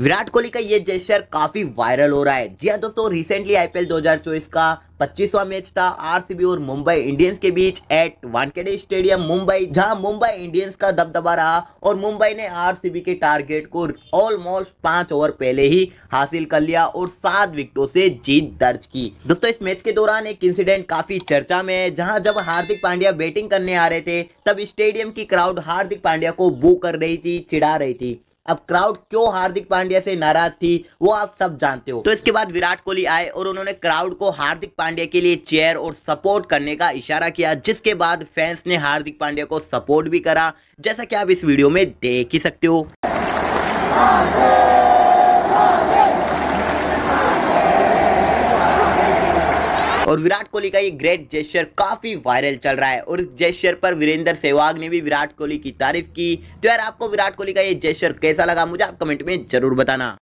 विराट कोहली का ये जेस्टर काफी वायरल हो रहा है जी हाँ दोस्तों रिसेंटली आईपीएल 2024 का 25वां मैच था आरसीबी और मुंबई इंडियंस के बीच एट वानखेड़े स्टेडियम मुंबई जहां मुंबई इंडियंस का दबदबा रहा और मुंबई ने आरसीबी के टारगेट को ऑलमोस्ट पांच ओवर पहले ही हासिल कर लिया और सात विकेटों से जीत दर्ज की दोस्तों इस मैच के दौरान एक इंसिडेंट काफी चर्चा में है जहां जब हार्दिक पांड्या बैटिंग करने आ रहे थे तब स्टेडियम की क्राउड हार्दिक पांड्या को बू कर रही थी चिड़ा रही थी अब क्राउड क्यों हार्दिक पांड्या से नाराज थी वो आप सब जानते हो तो इसके बाद विराट कोहली आए और उन्होंने क्राउड को हार्दिक पांड्या के लिए चेयर और सपोर्ट करने का इशारा किया जिसके बाद फैंस ने हार्दिक पांड्या को सपोर्ट भी करा जैसा कि आप इस वीडियो में देख ही सकते हो और विराट कोहली का ये ग्रेट जेस्टर काफ़ी वायरल चल रहा है और इस पर वीरेंद्र सहवाग ने भी विराट कोहली की तारीफ की तो यार आपको विराट कोहली का ये जेस्टर कैसा लगा मुझे आप कमेंट में जरूर बताना